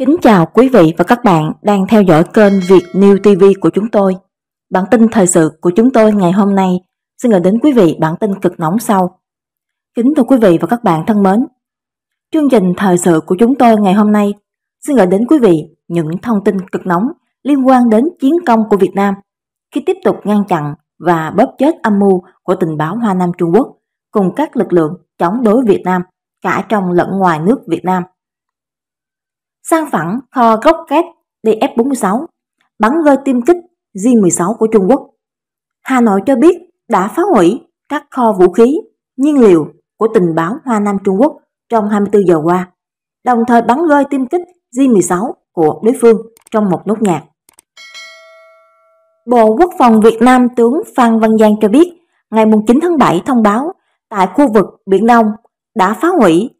Kính chào quý vị và các bạn đang theo dõi kênh Việt New TV của chúng tôi. Bản tin thời sự của chúng tôi ngày hôm nay xin gửi đến quý vị bản tin cực nóng sau. Kính thưa quý vị và các bạn thân mến, chương trình thời sự của chúng tôi ngày hôm nay xin gửi đến quý vị những thông tin cực nóng liên quan đến chiến công của Việt Nam khi tiếp tục ngăn chặn và bóp chết âm mưu của tình báo Hoa Nam Trung Quốc cùng các lực lượng chống đối Việt Nam cả trong lẫn ngoài nước Việt Nam sang phẳng kho gốc rocket DF-46, bắn rơi tiêm kích J-16 của Trung Quốc. Hà Nội cho biết đã phá hủy các kho vũ khí, nhiên liệu của tình báo Hoa Nam Trung Quốc trong 24 giờ qua, đồng thời bắn rơi tiêm kích J-16 của đối phương trong một nốt nhạc. Bộ Quốc phòng Việt Nam tướng Phan Văn Giang cho biết, ngày 9 tháng 7 thông báo tại khu vực Biển Đông đã phá hủy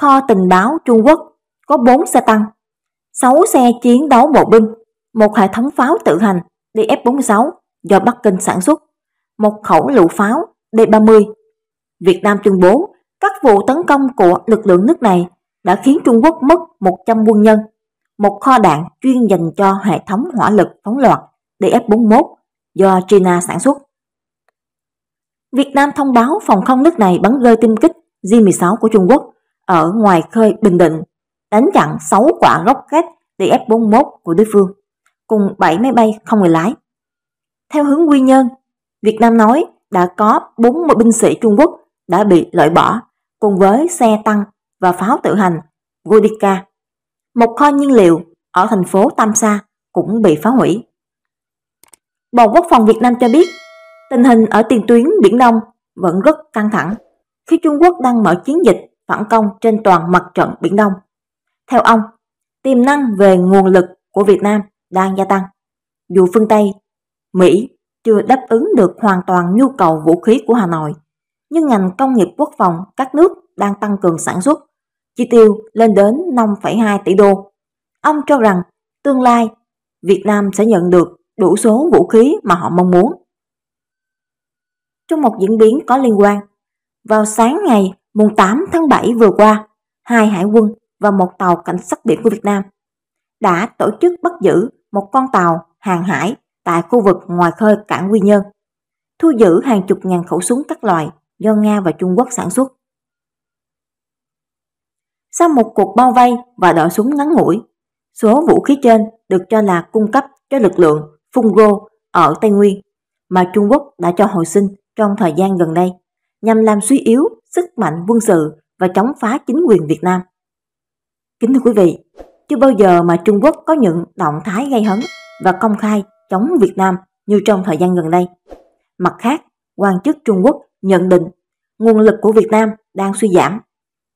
kho tình báo Trung Quốc có 4 xe tăng, 6 xe chiến đấu bộ binh, một hệ thống pháo tự hành DF-46 do Bắc Kinh sản xuất, một khẩu lựu pháo D-30. Việt Nam tuyên bố các vụ tấn công của lực lượng nước này đã khiến Trung Quốc mất 100 quân nhân, một kho đạn chuyên dành cho hệ thống hỏa lực phóng loạt DF-41 do China sản xuất. Việt Nam thông báo phòng không nước này bắn rơi tiêm kích J-16 của Trung Quốc ở ngoài khơi Bình Định đánh chặn 6 quả rocket DF-41 của đối phương, cùng 7 máy bay không người lái. Theo hướng quy nhơn, Việt Nam nói đã có 40 binh sĩ Trung Quốc đã bị loại bỏ, cùng với xe tăng và pháo tự hành Godica. Một kho nhiên liệu ở thành phố Tam Sa cũng bị phá hủy. Bộ Quốc phòng Việt Nam cho biết, tình hình ở tiền tuyến Biển Đông vẫn rất căng thẳng khi Trung Quốc đang mở chiến dịch phản công trên toàn mặt trận Biển Đông. Theo ông, tiềm năng về nguồn lực của Việt Nam đang gia tăng. Dù phương Tây, Mỹ chưa đáp ứng được hoàn toàn nhu cầu vũ khí của Hà Nội, nhưng ngành công nghiệp quốc phòng các nước đang tăng cường sản xuất, chi tiêu lên đến 5,2 tỷ đô. Ông cho rằng tương lai Việt Nam sẽ nhận được đủ số vũ khí mà họ mong muốn. Trong một diễn biến có liên quan, vào sáng ngày 8 tháng 7 vừa qua, hai hải quân và một tàu cảnh sát biển của Việt Nam, đã tổ chức bắt giữ một con tàu hàng hải tại khu vực ngoài khơi cảng Quy Nhơn, thu giữ hàng chục ngàn khẩu súng các loại do Nga và Trung Quốc sản xuất. Sau một cuộc bao vây và đọ súng ngắn ngủi, số vũ khí trên được cho là cung cấp cho lực lượng Fungo ở Tây Nguyên mà Trung Quốc đã cho hồi sinh trong thời gian gần đây nhằm làm suy yếu sức mạnh quân sự và chống phá chính quyền Việt Nam. Kính thưa quý vị, chưa bao giờ mà Trung Quốc có những động thái gây hấn và công khai chống Việt Nam như trong thời gian gần đây. Mặt khác, quan chức Trung Quốc nhận định nguồn lực của Việt Nam đang suy giảm,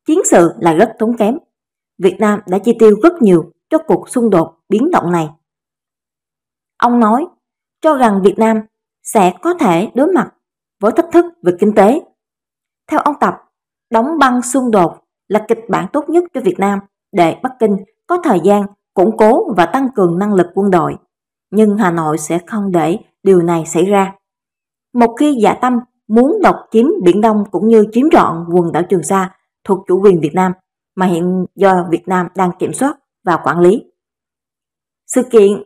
chiến sự là rất tốn kém. Việt Nam đã chi tiêu rất nhiều cho cuộc xung đột biến động này. Ông nói cho rằng Việt Nam sẽ có thể đối mặt với thách thức về kinh tế. Theo ông Tập, đóng băng xung đột là kịch bản tốt nhất cho Việt Nam để Bắc Kinh có thời gian củng cố và tăng cường năng lực quân đội. Nhưng Hà Nội sẽ không để điều này xảy ra. Một khi giả dạ tâm muốn độc chiếm Biển Đông cũng như chiếm trọn quần đảo Trường Sa thuộc chủ quyền Việt Nam mà hiện do Việt Nam đang kiểm soát và quản lý. Sự kiện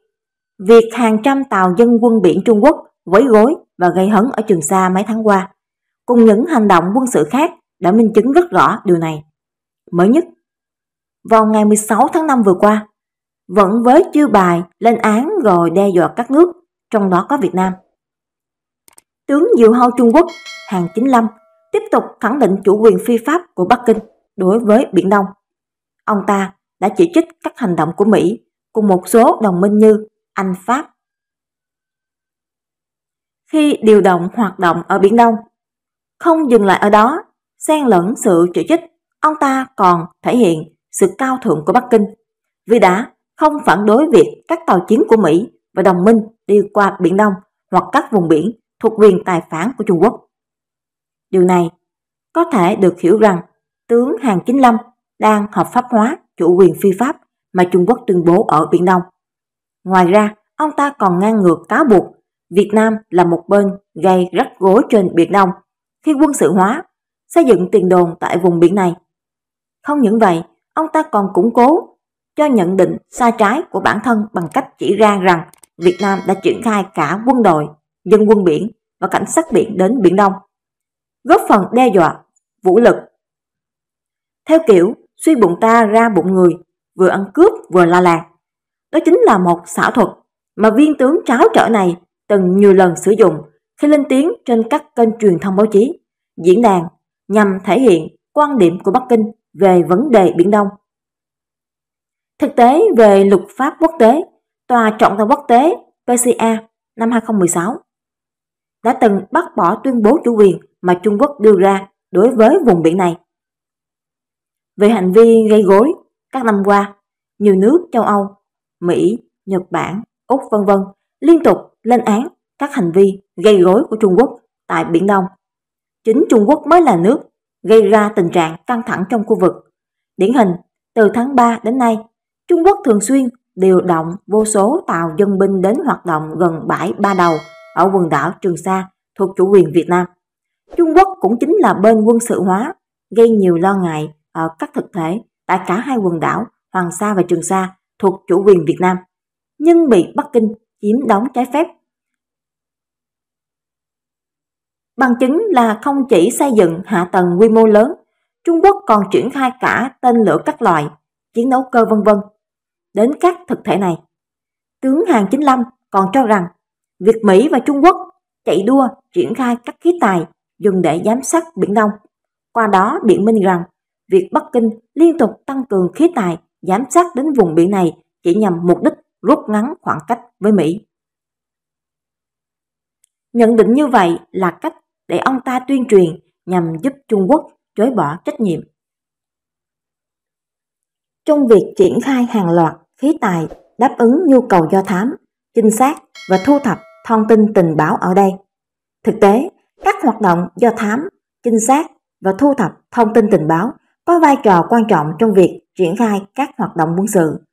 việc hàng trăm tàu dân quân biển Trung Quốc quấy gối và gây hấn ở Trường Sa mấy tháng qua, cùng những hành động quân sự khác đã minh chứng rất rõ điều này. Mới nhất, vào ngày 16 tháng 5 vừa qua, vẫn với chư bài lên án rồi đe dọa các nước, trong đó có Việt Nam. Tướng Diệu Hâu Trung Quốc, Hàng Chính Lâm, tiếp tục khẳng định chủ quyền phi pháp của Bắc Kinh đối với Biển Đông. Ông ta đã chỉ trích các hành động của Mỹ cùng một số đồng minh như Anh Pháp. Khi điều động hoạt động ở Biển Đông, không dừng lại ở đó, xen lẫn sự chỉ trích, ông ta còn thể hiện sự cao thượng của Bắc Kinh. Vì đã không phản đối việc các tàu chiến của Mỹ và đồng minh đi qua Biển Đông hoặc các vùng biển thuộc quyền tài phán của Trung Quốc. Điều này có thể được hiểu rằng tướng Hàng Chính Lâm đang hợp pháp hóa chủ quyền phi pháp mà Trung Quốc tuyên bố ở Biển Đông. Ngoài ra, ông ta còn ngang ngược cáo buộc Việt Nam là một bên gây rắc rối trên Biển Đông khi quân sự hóa, xây dựng tiền đồn tại vùng biển này. Không những vậy, ông ta còn củng cố cho nhận định sai trái của bản thân bằng cách chỉ ra rằng Việt Nam đã triển khai cả quân đội, dân quân biển và cảnh sát biển đến Biển Đông, góp phần đe dọa, vũ lực. Theo kiểu suy bụng ta ra bụng người, vừa ăn cướp vừa la làng. Đó chính là một xảo thuật mà viên tướng tráo trở này từng nhiều lần sử dụng khi lên tiếng trên các kênh truyền thông báo chí, diễn đàn nhằm thể hiện quan điểm của Bắc Kinh về vấn đề Biển Đông. Thực tế về luật pháp quốc tế, Tòa trọng tài quốc tế PCA năm 2016 đã từng bác bỏ tuyên bố chủ quyền mà Trung Quốc đưa ra đối với vùng biển này. Về hành vi gây gối, các năm qua, nhiều nước châu Âu, Mỹ, Nhật Bản, Úc vân vân liên tục lên án các hành vi gây gối của Trung Quốc tại Biển Đông. Chính Trung Quốc mới là nước gây ra tình trạng căng thẳng trong khu vực. Điển hình, từ tháng 3 đến nay, Trung Quốc thường xuyên điều động vô số tàu dân binh đến hoạt động gần bãi Ba Đầu ở quần đảo Trường Sa thuộc chủ quyền Việt Nam. Trung Quốc cũng chính là bên quân sự hóa, gây nhiều lo ngại ở các thực thể tại cả hai quần đảo Hoàng Sa và Trường Sa thuộc chủ quyền Việt Nam, nhưng bị Bắc Kinh chiếm đóng trái phép Bằng chứng là không chỉ xây dựng hạ tầng quy mô lớn, Trung Quốc còn triển khai cả tên lửa các loại, chiến đấu cơ vân vân đến các thực thể này. Tướng Hàng 95 còn cho rằng việc Mỹ và Trung Quốc chạy đua triển khai các khí tài dùng để giám sát Biển Đông. Qua đó biện minh rằng việc Bắc Kinh liên tục tăng cường khí tài giám sát đến vùng biển này chỉ nhằm mục đích rút ngắn khoảng cách với Mỹ. Nhận định như vậy là cách để ông ta tuyên truyền nhằm giúp Trung Quốc chối bỏ trách nhiệm. Trong việc triển khai hàng loạt khí tài đáp ứng nhu cầu do thám, trinh sát và thu thập thông tin tình báo ở đây, thực tế các hoạt động do thám, trinh sát và thu thập thông tin tình báo có vai trò quan trọng trong việc triển khai các hoạt động quân sự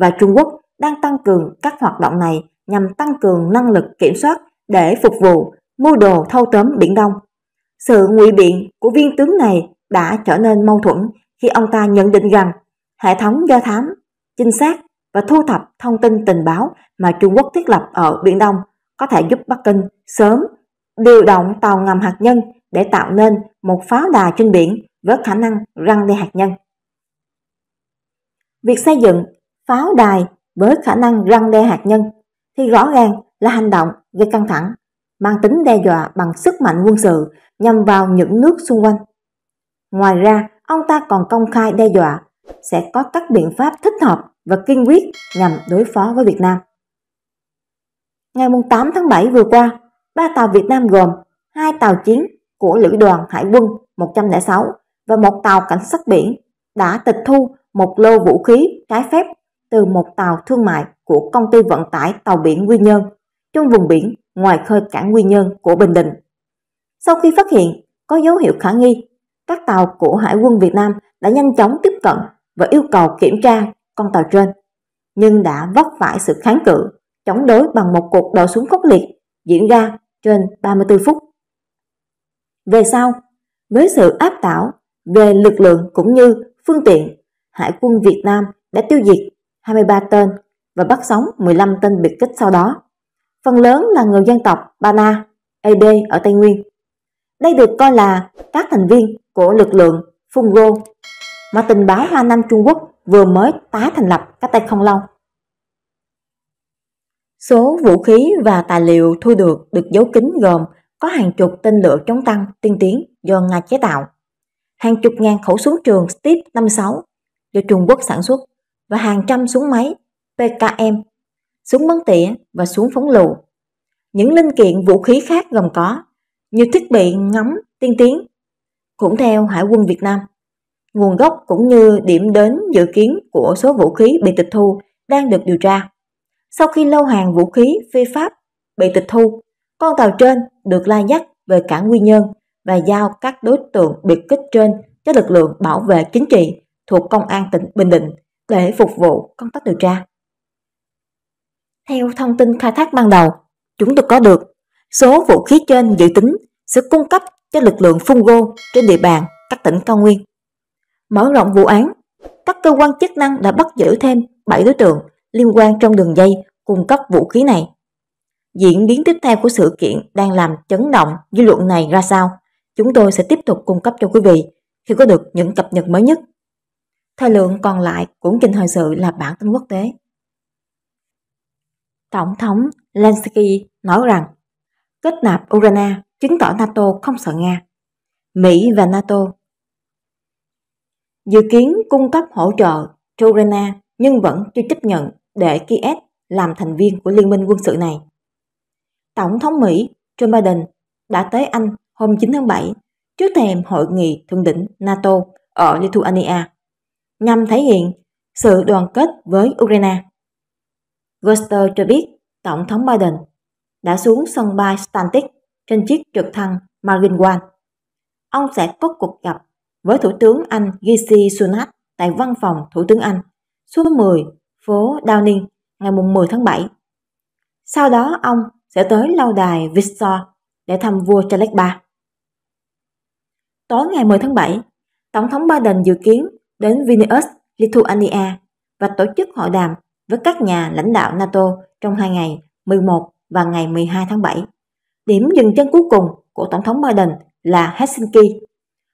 và Trung Quốc đang tăng cường các hoạt động này nhằm tăng cường năng lực kiểm soát để phục vụ mưu đồ thâu tóm Biển Đông. Sự ngụy biện của viên tướng này đã trở nên mâu thuẫn khi ông ta nhận định rằng hệ thống do thám, trinh sát và thu thập thông tin tình báo mà Trung Quốc thiết lập ở Biển Đông có thể giúp Bắc Kinh sớm điều động tàu ngầm hạt nhân để tạo nên một pháo đài trên biển với khả năng răng đe hạt nhân. Việc xây dựng pháo đài với khả năng răng đe hạt nhân thì rõ ràng là hành động gây căng thẳng mang tính đe dọa bằng sức mạnh quân sự nhằm vào những nước xung quanh. Ngoài ra, ông ta còn công khai đe dọa sẽ có các biện pháp thích hợp và kiên quyết nhằm đối phó với Việt Nam. Ngày 8 tháng 7 vừa qua, ba tàu Việt Nam gồm hai tàu chiến của Lữ đoàn Hải quân 106 và một tàu cảnh sát biển đã tịch thu một lô vũ khí trái phép từ một tàu thương mại của công ty vận tải tàu biển Quy Nhơn trong vùng biển ngoài khơi cảng nguyên nhân của Bình Định. Sau khi phát hiện có dấu hiệu khả nghi, các tàu của Hải quân Việt Nam đã nhanh chóng tiếp cận và yêu cầu kiểm tra con tàu trên, nhưng đã vấp phải sự kháng cự, chống đối bằng một cuộc đổ súng khốc liệt diễn ra trên 34 phút. Về sau, với sự áp đảo về lực lượng cũng như phương tiện, Hải quân Việt Nam đã tiêu diệt 23 tên và bắt sống 15 tên biệt kích sau đó phần lớn là người dân tộc Bana, AD ở Tây Nguyên. Đây được coi là các thành viên của lực lượng Fungo mà tình báo Hoa Nam Trung Quốc vừa mới tái thành lập cách đây không lâu. Số vũ khí và tài liệu thu được được giấu kín gồm có hàng chục tên lửa chống tăng tiên tiến do Nga chế tạo, hàng chục ngàn khẩu súng trường Stip 56 do Trung Quốc sản xuất và hàng trăm súng máy PKM súng bắn tỉa và súng phóng lựu. Những linh kiện vũ khí khác gồm có như thiết bị ngắm tiên tiến cũng theo Hải quân Việt Nam. Nguồn gốc cũng như điểm đến dự kiến của số vũ khí bị tịch thu đang được điều tra. Sau khi lâu hàng vũ khí phi pháp bị tịch thu, con tàu trên được lai dắt về cảng nguyên Nhơn và giao các đối tượng biệt kích trên cho lực lượng bảo vệ chính trị thuộc Công an tỉnh Bình Định để phục vụ công tác điều tra. Theo thông tin khai thác ban đầu, chúng tôi có được số vũ khí trên dự tính sẽ cung cấp cho lực lượng phun gô trên địa bàn các tỉnh cao nguyên. Mở rộng vụ án, các cơ quan chức năng đã bắt giữ thêm 7 đối tượng liên quan trong đường dây cung cấp vũ khí này. Diễn biến tiếp theo của sự kiện đang làm chấn động dư luận này ra sao, chúng tôi sẽ tiếp tục cung cấp cho quý vị khi có được những cập nhật mới nhất. Thời lượng còn lại cũng trình thời sự là bản tin quốc tế. Tổng thống Zelensky nói rằng kết nạp Ukraine chứng tỏ NATO không sợ Nga. Mỹ và NATO dự kiến cung cấp hỗ trợ cho Ukraine nhưng vẫn chưa chấp nhận để Kiev làm thành viên của liên minh quân sự này. Tổng thống Mỹ Joe Biden đã tới Anh hôm 9 tháng 7 trước thềm hội nghị thượng đỉnh NATO ở Lithuania nhằm thể hiện sự đoàn kết với Ukraine. Guster cho biết Tổng thống Biden đã xuống sân bay Stantic trên chiếc trực thăng Marine One. Ông sẽ có cuộc gặp với Thủ tướng Anh Rishi Sunak tại văn phòng Thủ tướng Anh số 10 phố Downing ngày 10 tháng 7. Sau đó ông sẽ tới lâu đài Windsor để thăm vua Charles III. Tối ngày 10 tháng 7, Tổng thống Biden dự kiến đến Vilnius, Lithuania và tổ chức hội đàm với các nhà lãnh đạo NATO trong hai ngày 11 và ngày 12 tháng 7. Điểm dừng chân cuối cùng của Tổng thống Biden là Helsinki.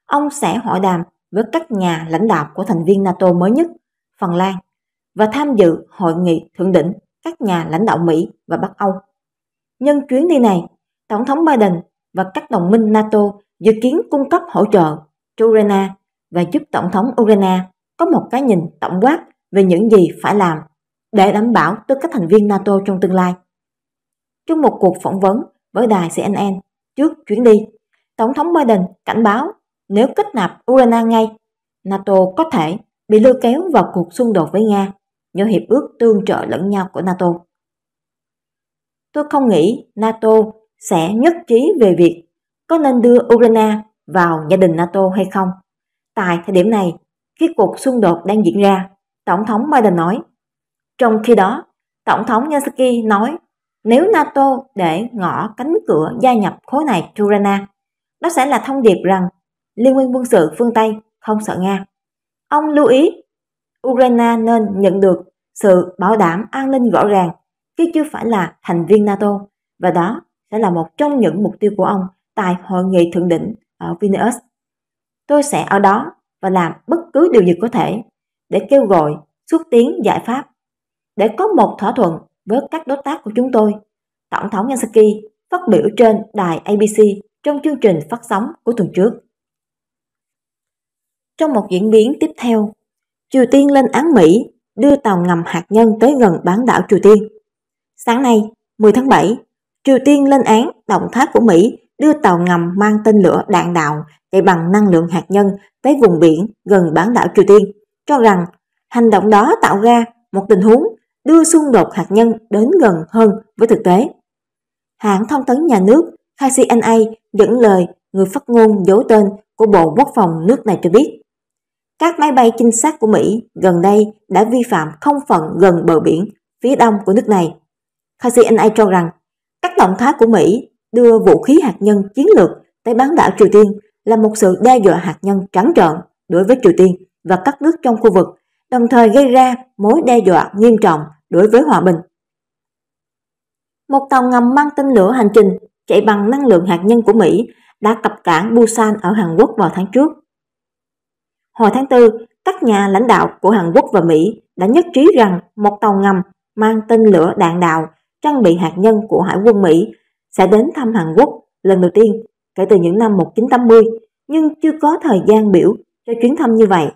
Ông sẽ hội đàm với các nhà lãnh đạo của thành viên NATO mới nhất, Phần Lan, và tham dự hội nghị thượng đỉnh các nhà lãnh đạo Mỹ và Bắc Âu. Nhân chuyến đi này, Tổng thống Biden và các đồng minh NATO dự kiến cung cấp hỗ trợ cho Ukraine và giúp Tổng thống Ukraine có một cái nhìn tổng quát về những gì phải làm để đảm bảo tư cách thành viên NATO trong tương lai. Trong một cuộc phỏng vấn với đài CNN trước chuyến đi, Tổng thống Biden cảnh báo nếu kết nạp Ukraine ngay, NATO có thể bị lôi kéo vào cuộc xung đột với Nga do hiệp ước tương trợ lẫn nhau của NATO. Tôi không nghĩ NATO sẽ nhất trí về việc có nên đưa Ukraine vào gia đình NATO hay không. Tại thời điểm này, khi cuộc xung đột đang diễn ra, Tổng thống Biden nói trong khi đó, Tổng thống Yansky nói nếu NATO để ngõ cánh cửa gia nhập khối này ukraine đó sẽ là thông điệp rằng Liên minh quân sự phương Tây không sợ Nga. Ông lưu ý, Ukraine nên nhận được sự bảo đảm an ninh rõ ràng khi chưa phải là thành viên NATO và đó sẽ là một trong những mục tiêu của ông tại hội nghị thượng đỉnh ở Vilnius. Tôi sẽ ở đó và làm bất cứ điều gì có thể để kêu gọi xuất tiến giải pháp để có một thỏa thuận với các đối tác của chúng tôi. Tổng thống Yansaki phát biểu trên đài ABC trong chương trình phát sóng của tuần trước. Trong một diễn biến tiếp theo, Triều Tiên lên án Mỹ đưa tàu ngầm hạt nhân tới gần bán đảo Triều Tiên. Sáng nay, 10 tháng 7, Triều Tiên lên án động thái của Mỹ đưa tàu ngầm mang tên lửa đạn đạo chạy bằng năng lượng hạt nhân tới vùng biển gần bán đảo Triều Tiên, cho rằng hành động đó tạo ra một tình huống đưa xung đột hạt nhân đến gần hơn với thực tế. Hãng thông tấn nhà nước KCNA dẫn lời người phát ngôn giấu tên của Bộ Quốc phòng nước này cho biết, các máy bay trinh sát của Mỹ gần đây đã vi phạm không phận gần bờ biển phía đông của nước này. KCNA cho rằng các động thái của Mỹ đưa vũ khí hạt nhân chiến lược tới bán đảo Triều Tiên là một sự đe dọa hạt nhân trắng trợn đối với Triều Tiên và các nước trong khu vực, đồng thời gây ra mối đe dọa nghiêm trọng đối với hòa bình. Một tàu ngầm mang tên lửa hành trình chạy bằng năng lượng hạt nhân của Mỹ đã cập cảng Busan ở Hàn Quốc vào tháng trước. Hồi tháng 4, các nhà lãnh đạo của Hàn Quốc và Mỹ đã nhất trí rằng một tàu ngầm mang tên lửa đạn đạo trang bị hạt nhân của Hải quân Mỹ sẽ đến thăm Hàn Quốc lần đầu tiên kể từ những năm 1980, nhưng chưa có thời gian biểu cho chuyến thăm như vậy.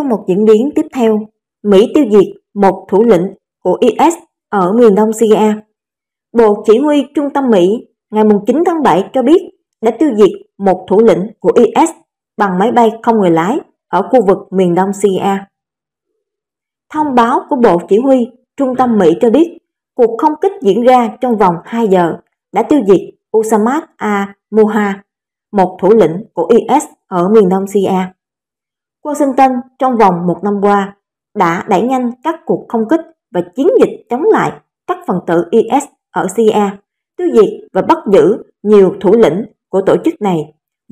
Trong một diễn biến tiếp theo, Mỹ tiêu diệt một thủ lĩnh của IS ở miền đông Syria. Bộ Chỉ huy Trung tâm Mỹ ngày 9 tháng 7 cho biết đã tiêu diệt một thủ lĩnh của IS bằng máy bay không người lái ở khu vực miền đông Syria. Thông báo của Bộ Chỉ huy Trung tâm Mỹ cho biết cuộc không kích diễn ra trong vòng 2 giờ đã tiêu diệt Usamat A. Muha, một thủ lĩnh của IS ở miền đông Syria. Washington trong vòng một năm qua đã đẩy nhanh các cuộc không kích và chiến dịch chống lại các phần tử IS ở Syria, tiêu diệt và bắt giữ nhiều thủ lĩnh của tổ chức này,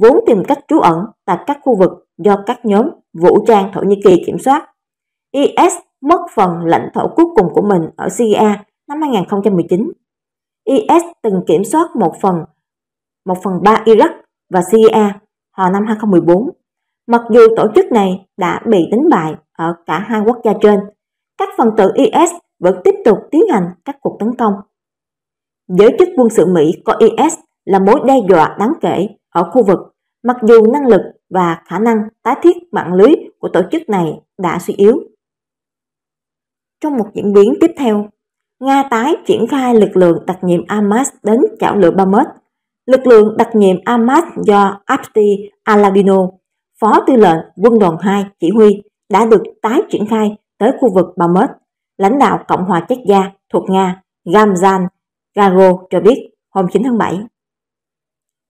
vốn tìm cách trú ẩn tại các khu vực do các nhóm vũ trang Thổ Nhĩ Kỳ kiểm soát. IS mất phần lãnh thổ cuối cùng của mình ở Syria năm 2019. IS từng kiểm soát một phần một phần ba Iraq và Syria hồi năm 2014 Mặc dù tổ chức này đã bị đánh bại ở cả hai quốc gia trên, các phần tử IS vẫn tiếp tục tiến hành các cuộc tấn công. Giới chức quân sự Mỹ coi IS là mối đe dọa đáng kể ở khu vực, mặc dù năng lực và khả năng tái thiết mạng lưới của tổ chức này đã suy yếu. Trong một diễn biến tiếp theo, Nga tái triển khai lực lượng đặc nhiệm amas đến chảo lửa Bamus. Lực lượng đặc nhiệm amas do Abdi Aladino Phó Tư lệnh Quân đoàn 2 chỉ huy đã được tái triển khai tới khu vực Bamet. Lãnh đạo Cộng hòa Chết Gia thuộc Nga Gamzan Gago cho biết hôm 9 tháng 7.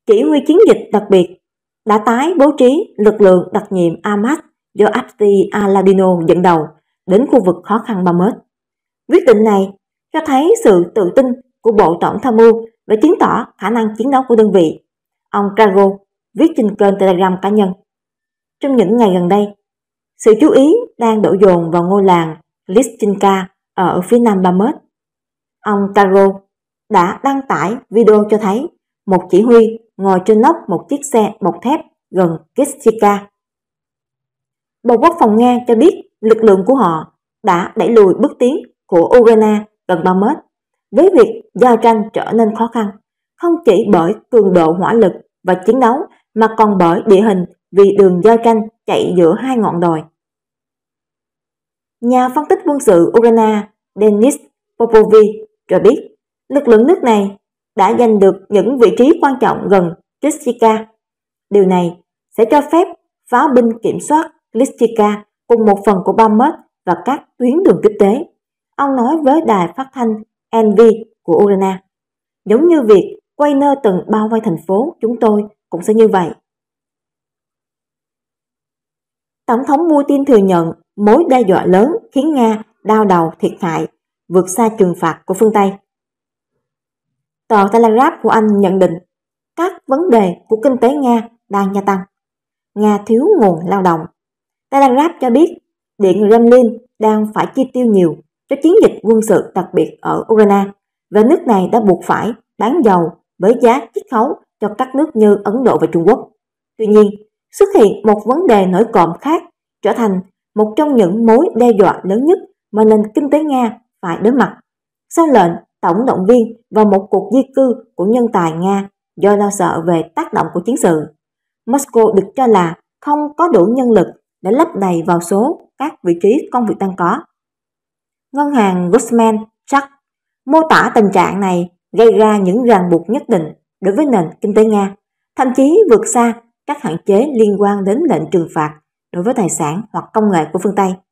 Chỉ huy chiến dịch đặc biệt đã tái bố trí lực lượng đặc nhiệm Amat do Abdi Aladino dẫn đầu đến khu vực khó khăn Bamet. Quyết định này cho thấy sự tự tin của Bộ Tổng Tham mưu và chứng tỏ khả năng chiến đấu của đơn vị. Ông Cargo viết trên kênh Telegram cá nhân trong những ngày gần đây, sự chú ý đang đổ dồn vào ngôi làng Listinka ở phía nam Bamet. Ông Caro đã đăng tải video cho thấy một chỉ huy ngồi trên nóc một chiếc xe bọc thép gần Kishika. Bộ Quốc phòng Nga cho biết lực lượng của họ đã đẩy lùi bước tiến của Ukraine gần 3 mét, với việc giao tranh trở nên khó khăn, không chỉ bởi cường độ hỏa lực và chiến đấu mà còn bởi địa hình vì đường giao tranh chạy giữa hai ngọn đồi. Nhà phân tích quân sự Ukraine Denis Popovy cho biết lực lượng nước này đã giành được những vị trí quan trọng gần Lysycka. Điều này sẽ cho phép pháo binh kiểm soát Lysycka cùng một phần của Bakhmut và các tuyến đường kinh tế. Ông nói với đài phát thanh NV của Ukraine. Giống như việc Quayner từng bao vây thành phố, chúng tôi cũng sẽ như vậy. Tổng thống Putin thừa nhận mối đe dọa lớn khiến Nga đau đầu thiệt hại, vượt xa trừng phạt của phương Tây. Tờ Telegraph của Anh nhận định các vấn đề của kinh tế Nga đang gia tăng. Nga thiếu nguồn lao động. Telegraph cho biết Điện Kremlin đang phải chi tiêu nhiều cho chiến dịch quân sự đặc biệt ở Ukraine và nước này đã buộc phải bán dầu với giá chiết khấu cho các nước như Ấn Độ và Trung Quốc. Tuy nhiên, Xuất hiện một vấn đề nổi cộm khác trở thành một trong những mối đe dọa lớn nhất mà nền kinh tế Nga phải đối mặt. Sau lệnh tổng động viên và một cuộc di cư của nhân tài Nga do lo sợ về tác động của chiến sự, Moscow được cho là không có đủ nhân lực để lấp đầy vào số các vị trí công việc đang có. Ngân hàng Goldman Sachs mô tả tình trạng này gây ra những ràng buộc nhất định đối với nền kinh tế Nga, thậm chí vượt xa các hạn chế liên quan đến lệnh trừng phạt đối với tài sản hoặc công nghệ của phương Tây.